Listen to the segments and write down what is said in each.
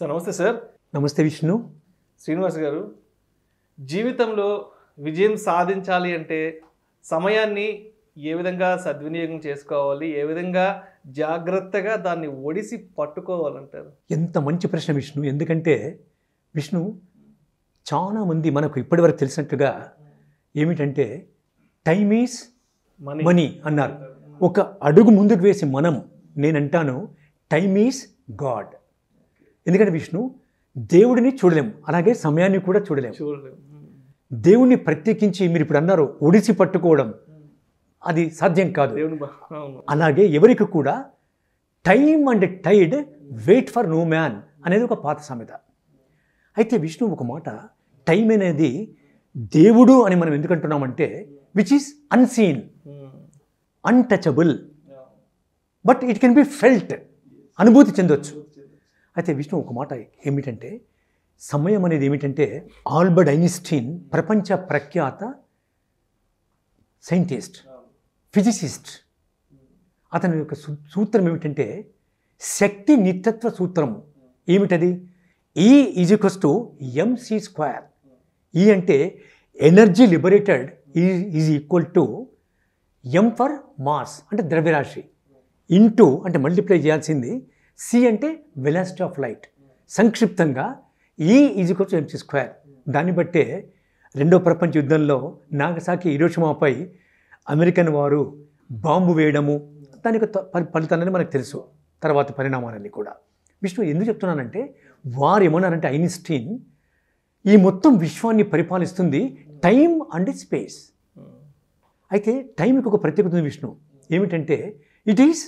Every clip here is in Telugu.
సార్ నమస్తే సార్ నమస్తే విష్ణు శ్రీనివాస్ గారు జీవితంలో విజయం సాధించాలి అంటే సమయాన్ని ఏ విధంగా సద్వినియోగం చేసుకోవాలి ఏ విధంగా జాగ్రత్తగా దాన్ని ఒడిసి పట్టుకోవాలంటారు ఎంత మంచి ప్రశ్న విష్ణు ఎందుకంటే విష్ణు చాలామంది మనకు ఇప్పటివరకు తెలిసినట్టుగా ఏమిటంటే టైమ్ ఈజ్ మనీ అన్నారు ఒక అడుగు ముందుకు వేసి మనం నేనంటాను టైమ్ ఈజ్ గాడ్ ఎందుకంటే విష్ణు దేవుడిని చూడలేము అలాగే సమయాన్ని కూడా చూడలేము దేవుణ్ణి ప్రత్యేకించి మీరు ఇప్పుడు అన్నారు ఒడిసి పట్టుకోవడం అది సాధ్యం కాదు అలాగే ఎవరికి కూడా time and tide wait for no man అనేది ఒక పాత సామెత అయితే విష్ణు ఒక మాట టైం అనేది దేవుడు అని మనం ఎందుకంటున్నామంటే which is unseen untouchable but it can be felt అనుభూతి చెందొచ్చు అయితే విష్ణు ఒక మాట ఏమిటంటే సమయం అనేది ఏమిటంటే ఆల్బర్ట్ ఐన్స్టీన్ ప్రపంచ ప్రఖ్యాత సైంటిస్ట్ ఫిజిసిస్ట్ అతని యొక్క సూత్రం ఏమిటంటే శక్తి నిత్యత్వ సూత్రం ఏమిటది E is equals to MC square E అంటే energy liberated is equal to M for mass అంటే ద్రవ్యరాశి ఇంటూ అంటే మల్టిప్లై చేయాల్సింది సి అంటే వెలాసిటీ ఆఫ్ లైట్ సంక్షిప్తంగా ఈ ఈజీ ఈక్వల్స్ ఎంసీ స్క్వేర్ దాన్ని బట్టే రెండో ప్రపంచ యుద్ధంలో నాగసాకి ఇరోషమాపై అమెరికన్ వారు బాంబు వేయడము దానికి ఫలితాలని మనకు తెలుసు తర్వాత పరిణామాలన్నీ కూడా విష్ణు ఎందుకు చెప్తున్నానంటే వారు ఏమన్నారంటే ఐన్స్టీన్ ఈ మొత్తం విశ్వాన్ని పరిపాలిస్తుంది టైం అండ్ స్పేస్ అయితే టైంకి ఒక ప్రత్యేకత ఉంది విష్ణు ఏమిటంటే ఇట్ ఈస్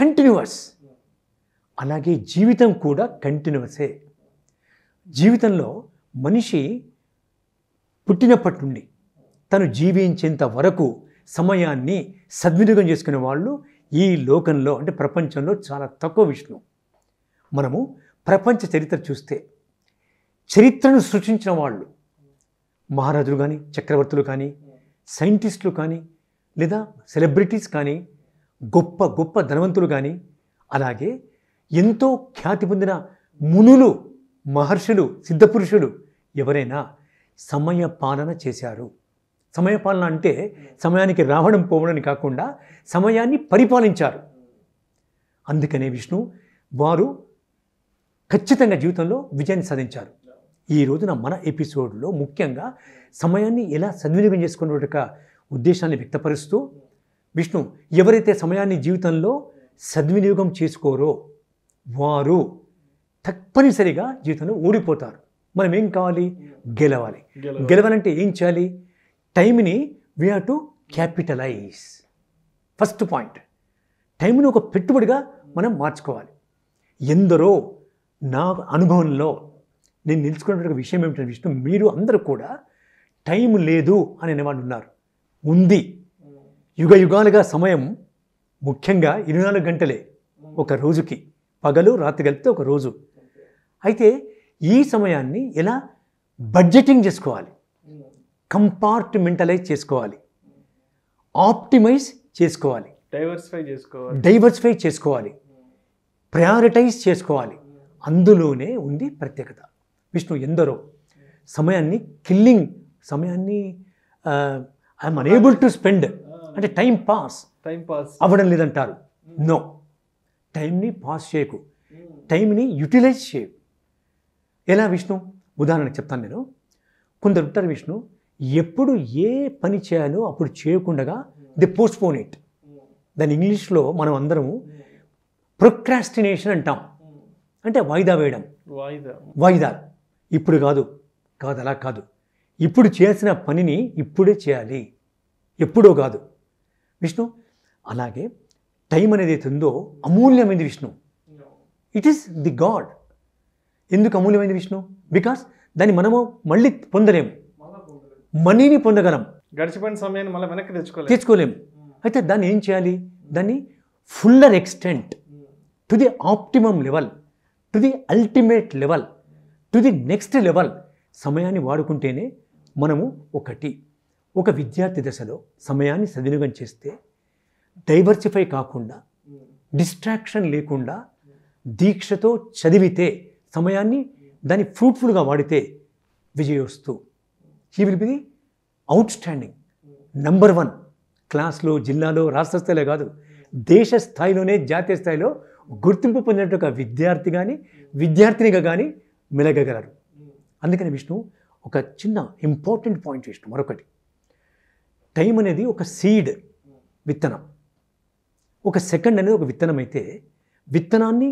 కంటిన్యూవస్ అలాగే జీవితం కూడా కంటిన్యూసే జీవితంలో మనిషి పుట్టినప్పటి నుండి తను జీవించేంత వరకు సమయాన్ని సద్వినియోగం చేసుకునే వాళ్ళు ఈ లోకంలో అంటే ప్రపంచంలో చాలా తక్కువ విషయం మనము ప్రపంచ చరిత్ర చూస్తే చరిత్రను సృష్టించిన వాళ్ళు మహారాజులు కానీ చక్రవర్తులు కానీ సైంటిస్టులు కానీ లేదా సెలబ్రిటీస్ కానీ గొప్ప గొప్ప ధనవంతులు కానీ అలాగే ఎంతో ఖ్యాతి పొందిన మునులు మహర్షులు సిద్ధపురుషులు ఎవరైనా సమయపాలన చేశారు సమయపాలన అంటే సమయానికి రావడం పోవడం కాకుండా సమయాన్ని పరిపాలించారు అందుకనే విష్ణు వారు ఖచ్చితంగా జీవితంలో విజయాన్ని సాధించారు ఈ రోజున మన ఎపిసోడ్లో ముఖ్యంగా సమయాన్ని ఎలా సద్వినియోగం చేసుకునే ఉద్దేశాన్ని వ్యక్తపరుస్తూ విష్ణు ఎవరైతే సమయాన్ని జీవితంలో సద్వినియోగం చేసుకోరో వారు తప్పనిసరిగా జీవితంలో ఊడిపోతారు మనం ఏం కావాలి గెలవాలి గెలవాలంటే ఏం చేయాలి టైంని we have to capitalize first point టైంని ఒక పెట్టుబడిగా మనం మార్చుకోవాలి ఎందరో నా అనుభవంలో నేను నిలుచుకున్నటువంటి విషయం ఏమిటంటే విషయం మీరు అందరూ కూడా టైం లేదు అని అనేవాళ్ళు ఉన్నారు ఉంది యుగ యుగాలుగా సమయం ముఖ్యంగా ఇరవై నాలుగు గంటలే ఒక రోజుకి పగలు రాత్రి కలిపితే ఒక రోజు అయితే ఈ సమయాన్ని ఎలా బడ్జెటింగ్ చేసుకోవాలి కంపార్ట్మెంటలైజ్ చేసుకోవాలి ఆప్టిమైజ్ చేసుకోవాలి డైవర్సిఫై చేసుకోవాలి డైవర్సిఫై చేసుకోవాలి ప్రయారిటైజ్ చేసుకోవాలి అందులోనే ఉంది ప్రత్యేకత విష్ణు ఎందరో సమయాన్ని కిల్లింగ్ సమయాన్ని ఐఎమ్ అనేబుల్ టు స్పెండ్ అంటే టైం పాస్ టైం పాస్ అవ్వడం లేదంటారు నో టైంని పాస్ చేయకు టైంని యూటిలైజ్ చేయు ఎలా విష్ణు ఉదాహరణకు చెప్తాను నేను కొందరు ఉంటారు విష్ణు ఎప్పుడు ఏ పని చేయాలో అప్పుడు చేయకుండా ది పోస్ట్పోన్ ఇట్ దాని ఇంగ్లీష్లో మనం అందరము ప్రొక్రాస్టినేషన్ అంటాం అంటే వాయిదా వేయడం వాయిదా ఇప్పుడు కాదు కాదు అలా కాదు ఇప్పుడు చేసిన పనిని ఇప్పుడే చేయాలి ఎప్పుడో కాదు విష్ణు అలాగే టైం అనేది అయితే ఉందో అమూల్యమైనది Vishnu it is the god ఎందుకు అమూల్యమైనది విష్ణు బికాస్ దాన్ని మనము మళ్ళీ పొందలేము మనీని పొందగలం గడిచిపోయిన సమయాన్ని మళ్ళీ వెనక్కి తెచ్చుకోలేము తెచ్చుకోలేము అయితే దాన్ని ఏం చేయాలి దాన్ని fuller extent to the optimum level to the ultimate level to the next level సమయాన్ని వాడుకుంటేనే మనము ఒకటి ఒక విద్యార్థి దశలో సమయాన్ని సద్వినియోగం చేస్తే డైవర్సిఫై కాకుండా డిస్ట్రాక్షన్ లేకుండా దీక్షతో చదివితే సమయాన్ని దాన్ని ఫ్రూట్ఫుల్గా వాడితే విజయోస్తు he will be the outstanding number one క్లాస్లో జిల్లాలో రాష్ట్ర స్థాయిలో కాదు దేశ స్థాయిలోనే జాతీయ స్థాయిలో గుర్తింపు పొందినట్టు ఒక విద్యార్థి కానీ విద్యార్థినిగా కానీ మెలగగలరు అందుకని విష్ణు ఒక చిన్న ఇంపార్టెంట్ పాయింట్ విష్ణు మరొకటి టైం అనేది ఒక సీడ్ విత్తనం ఒక సెకండ్ అనేది ఒక విత్తనం అయితే విత్తనాన్ని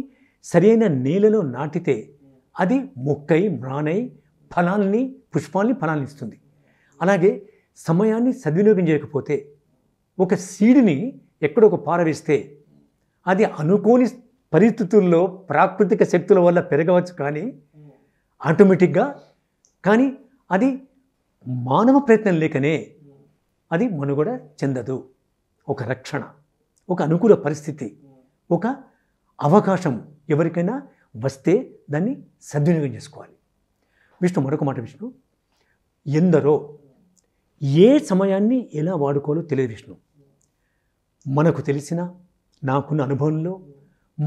సరైన నేలలో నాటితే అది మొక్కై మ్రానై ఫలాల్ని పుష్పాల్ని ఫలాల్ని ఇస్తుంది అలాగే సమయాన్ని సద్వినియోగం చేయకపోతే ఒక సీడ్ని ఎక్కడ ఒక పారవేస్తే అది అనుకోని పరిస్థితుల్లో ప్రాకృతిక శక్తుల వల్ల పెరగవచ్చు కానీ ఆటోమేటిక్గా కానీ అది మానవ ప్రయత్నం లేకనే అది మనుగడ చెందదు ఒక రక్షణ ఒక అనుకూల పరిస్థితి ఒక అవకాశం ఎవరికైనా వస్తే దాన్ని సద్వినియోగం చేసుకోవాలి విష్ణు మరొక మాట విష్ణు ఎందరో ఏ సమయాన్ని ఎలా వాడుకోవాలో తెలియదు విష్ణు మనకు తెలిసిన నాకున్న అనుభవంలో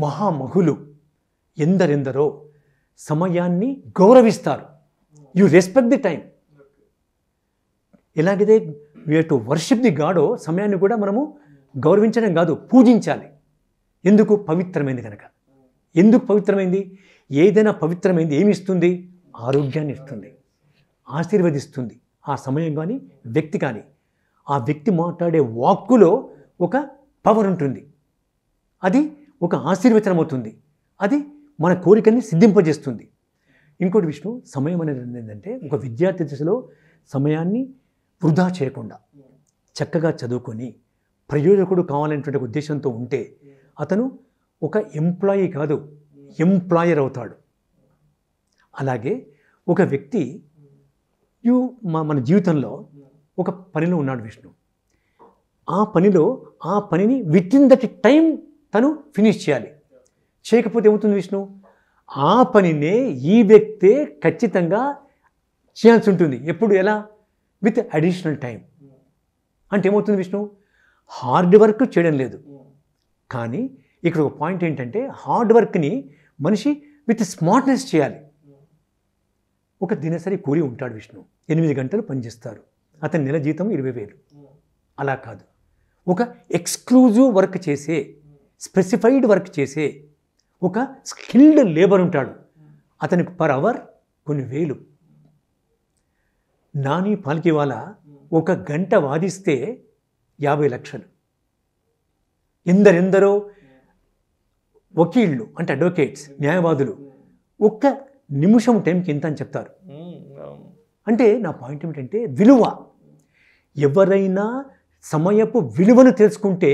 మహామహులు ఎందరెందరో సమయాన్ని గౌరవిస్తారు యు రెస్పెక్ట్ ది టైం ఎలాగైతే వీ వర్షిప్ ది గాడో సమయాన్ని కూడా మనము గౌరవించడం కాదు పూజించాలి ఎందుకు పవిత్రమైంది కనుక ఎందుకు పవిత్రమైంది ఏదైనా పవిత్రమైంది ఏమి ఇస్తుంది ఆరోగ్యాన్ని ఇస్తుంది ఆశీర్వదిస్తుంది ఆ సమయం కానీ వ్యక్తి కానీ ఆ వ్యక్తి మాట్లాడే వాక్కులో ఒక పవర్ ఉంటుంది అది ఒక ఆశీర్వచనం అవుతుంది అది మన కోరికల్ని సిద్ధింపజేస్తుంది ఇంకోటి విష్ణు సమయం అనేది ఏంటంటే ఒక విద్యార్థి దశలో సమయాన్ని వృధా చేయకుండా చక్కగా చదువుకొని ప్రయోజకుడు కావాలనేటువంటి ఉద్దేశంతో ఉంటే అతను ఒక ఎంప్లాయీ కాదు ఎంప్లాయర్ అవుతాడు అలాగే ఒక వ్యక్తి యు మన జీవితంలో ఒక పనిలో ఉన్నాడు విష్ణు ఆ పనిలో ఆ పనిని విత్ ఇన్ దట్ టైం తను ఫినిష్ చేయాలి చేయకపోతే ఏమవుతుంది విష్ణు ఆ పనినే ఈ వ్యక్తే ఖచ్చితంగా చేయాల్సి ఉంటుంది ఎప్పుడు ఎలా విత్ అడిషనల్ టైం అంటే ఏమవుతుంది విష్ణు హార్డ్ వర్క్ చేయడం లేదు కానీ ఇక్కడ ఒక పాయింట్ ఏంటంటే హార్డ్ వర్క్ని మనిషి విత్ స్మార్ట్నెస్ చేయాలి ఒక దినసరి కూలి ఉంటాడు విష్ణు ఎనిమిది గంటలు పనిచేస్తారు అతని నెల జీతం ఇరవై వేలు అలా కాదు ఒక ఎక్స్క్లూజివ్ వర్క్ చేసే స్పెసిఫైడ్ వర్క్ చేసే ఒక స్కిల్డ్ లేబర్ ఉంటాడు అతనికి పర్ అవర్ కొన్ని వేలు నాని వాళ్ళ ఒక గంట వాదిస్తే యాభై లక్షలు ఎందరెందరో వకీళ్ళు అంటే అడ్వకేట్స్ hmm. న్యాయవాదులు ఒక్క నిమిషం టైంకి ఇంత అని చెప్తారు hmm, అంటే నా పాయింట్ ఏమిటంటే విలువ ఎవరైనా సమయపు విలువను తెలుసుకుంటే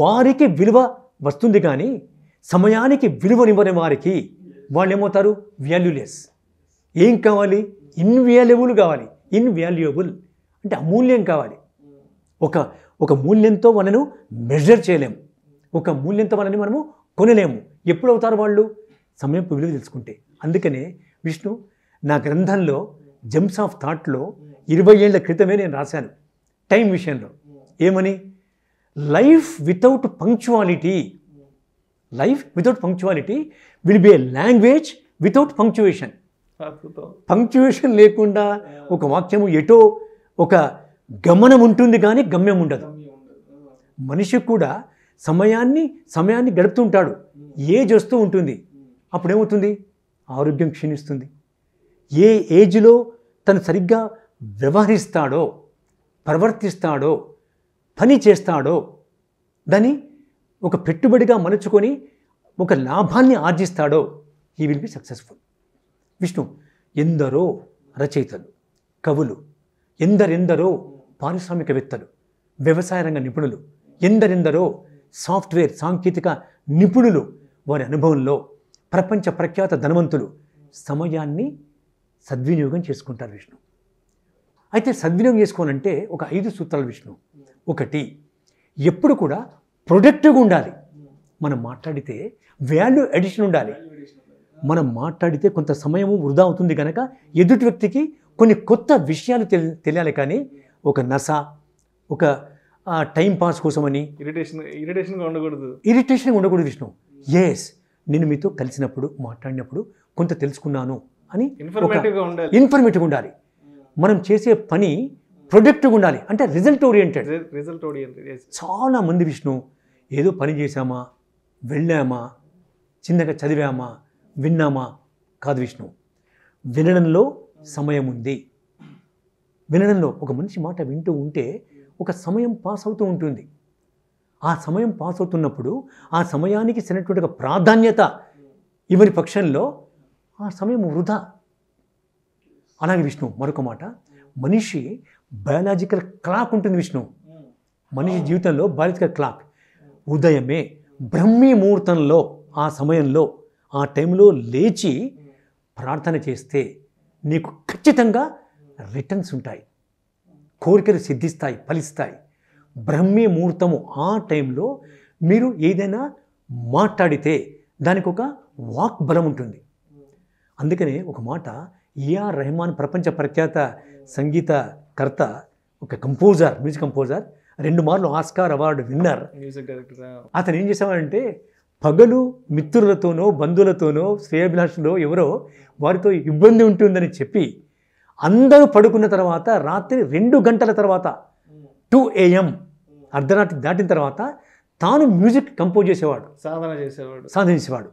వారికి విలువ వస్తుంది కానీ సమయానికి విలువనివ్వని వారికి వాళ్ళు ఏమవుతారు వాల్యూలెస్ ఏం కావాలి ఇన్వాల్యుబుల్ కావాలి ఇన్వాల్యుయబుల్ అంటే అమూల్యం కావాలి ఒక ఒక మూల్యంతో మనను మెజర్ చేయలేము ఒక మూల్యంతో మనని మనము కొనలేము ఎప్పుడు అవుతారు వాళ్ళు సమయం విలువ తెలుసుకుంటే అందుకనే విష్ణు నా గ్రంథంలో జంప్స్ ఆఫ్ థాట్లో ఇరవై ఏళ్ల క్రితమే నేను రాశాను టైం విషయంలో ఏమని life without punctuality life without punctuality will be a language without punctuation punctuation లేకుండా ఒక వాక్యము ఎటో ఒక గమనం ఉంటుంది కానీ గమ్యం ఉండదు మనిషి కూడా సమయాన్ని సమయాన్ని గడుపుతుంటాడు ఏజ్ వస్తూ ఉంటుంది అప్పుడేమవుతుంది ఆరోగ్యం క్షీణిస్తుంది ఏ ఏజ్లో తను సరిగ్గా వ్యవహరిస్తాడో ప్రవర్తిస్తాడో పని చేస్తాడో దాన్ని ఒక పెట్టుబడిగా మలుచుకొని ఒక లాభాన్ని ఆర్జిస్తాడో ఈ విల్ బి సక్సెస్ఫుల్ విష్ణు ఎందరో రచయితలు కవులు ఎందరెందరో పారిశ్రామికవేత్తలు వ్యవసాయ రంగ నిపుణులు ఎందరెందరో సాఫ్ట్వేర్ సాంకేతిక నిపుణులు వారి అనుభవంలో ప్రపంచ ప్రఖ్యాత ధనవంతులు సమయాన్ని సద్వినియోగం చేసుకుంటారు విష్ణు అయితే సద్వినియోగం చేసుకోవాలంటే ఒక ఐదు సూత్రాలు విష్ణు ఒకటి ఎప్పుడు కూడా ప్రొడక్టివ్గా ఉండాలి మనం మాట్లాడితే వాల్యూ ఎడిషన్ ఉండాలి మనం మాట్లాడితే కొంత సమయం వృధా అవుతుంది కనుక ఎదుటి వ్యక్తికి కొన్ని కొత్త విషయాలు తెలియాలి కానీ ఒక నస ఒక టైం పాస్ కోసమని ఇరిటేషన్ ఇరిటేషన్గా ఉండకూడదు ఇరిటేషన్గా ఉండకూడదు విష్ణు ఎస్ నేను మీతో కలిసినప్పుడు మాట్లాడినప్పుడు కొంత తెలుసుకున్నాను అని ఇన్ఫర్మేటివ్గా ఉండాలి ఇన్ఫర్మేటివ్గా ఉండాలి మనం చేసే పని ప్రొడక్టివ్గా ఉండాలి అంటే రిజల్ట్ ఓరియంటెడ్ రిజల్ట్ ఓరియంటెడ్ చాలా మంది విష్ణు ఏదో పని చేశామా వెళ్ళామా చిన్నగా చదివామా విన్నామా కాదు విష్ణు వినడంలో సమయం ఉంది వినడంలో ఒక మనిషి మాట వింటూ ఉంటే ఒక సమయం పాస్ అవుతూ ఉంటుంది ఆ సమయం పాస్ అవుతున్నప్పుడు ఆ సమయానికి సరైనటువంటి ప్రాధాన్యత ఇవని పక్షంలో ఆ సమయం వృధా అలాగే విష్ణు మరొక మాట మనిషి బయాలజికల్ క్లాక్ ఉంటుంది విష్ణు మనిషి జీవితంలో బయాలజికల్ క్లాక్ ఉదయమే బ్రహ్మీ ముహూర్తంలో ఆ సమయంలో ఆ టైంలో లేచి ప్రార్థన చేస్తే నీకు ఖచ్చితంగా రిటర్న్స్ ఉంటాయి కోరికలు సిద్ధిస్తాయి ఫలిస్తాయి బ్రహ్మీ ముహూర్తము ఆ టైంలో మీరు ఏదైనా మాట్లాడితే దానికి ఒక వాక్ బలం ఉంటుంది అందుకనే ఒక మాట ఏఆర్ రెహమాన్ ప్రపంచ ప్రఖ్యాత సంగీతకర్త ఒక కంపోజర్ మ్యూజిక్ కంపోజర్ రెండు మార్లు ఆస్కార్ అవార్డు విన్నర్ అతను ఏం చేసేవాడంటే పగలు మిత్రులతోనో బంధువులతోనో శ్రేయాభిలాషులో ఎవరో వారితో ఇబ్బంది ఉంటుందని చెప్పి అందరూ పడుకున్న తర్వాత రాత్రి రెండు గంటల తర్వాత టూ ఏఎం అర్ధరాత్రి దాటిన తర్వాత తాను మ్యూజిక్ కంపోజ్ చేసేవాడు సాధన చేసేవాడు సాధించేవాడు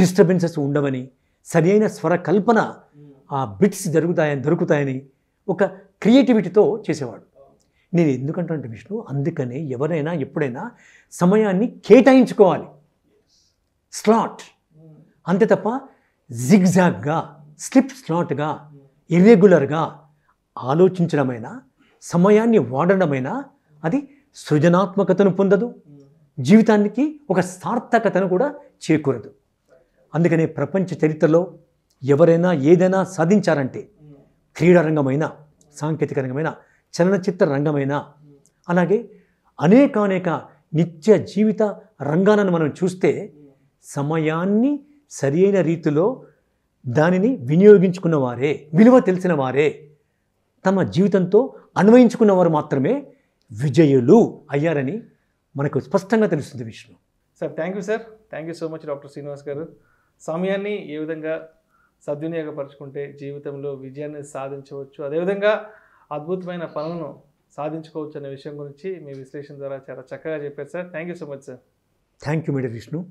డిస్టర్బెన్సెస్ ఉండవని సరైన స్వర కల్పన ఆ బిట్స్ జరుగుతాయని దొరుకుతాయని ఒక క్రియేటివిటీతో చేసేవాడు నేను ఎందుకంటానంటే విష్ణు అందుకనే ఎవరైనా ఎప్పుడైనా సమయాన్ని కేటాయించుకోవాలి స్లాట్ అంతే తప్ప జిగ్జాగ్గా స్లిప్ స్లాట్గా ఇర్రెగ్యులర్గా ఆలోచించడమైనా సమయాన్ని వాడడమైనా అది సృజనాత్మకతను పొందదు జీవితానికి ఒక సార్థకతను కూడా చేకూరదు అందుకనే ప్రపంచ చరిత్రలో ఎవరైనా ఏదైనా సాధించారంటే క్రీడారంగమైన సాంకేతిక రంగమైన చలనచిత్ర రంగమైన అలాగే అనేకానేక నిత్య జీవిత రంగాలను మనం చూస్తే సమయాన్ని సరైన రీతిలో దానిని వినియోగించుకున్న వారే విలువ తెలిసిన వారే తమ జీవితంతో అన్వయించుకున్నవారు మాత్రమే విజయులు అయ్యారని మనకు స్పష్టంగా తెలుస్తుంది Vishnu sir thank you sir thank you so much doctor Srinivas garu సమయాన్ని ఏ విధంగా సద్వినియోగపరచుకుంటే జీవితంలో విజయాన్ని సాధించవచ్చు అదేవిధంగా అద్భుతమైన పనులను సాధించుకోవచ్చు అనే విషయం గురించి మీ విశ్లేషణ ద్వారా చాలా చక్కగా చెప్పారు sir thank you so much sir thank you madam Vishnu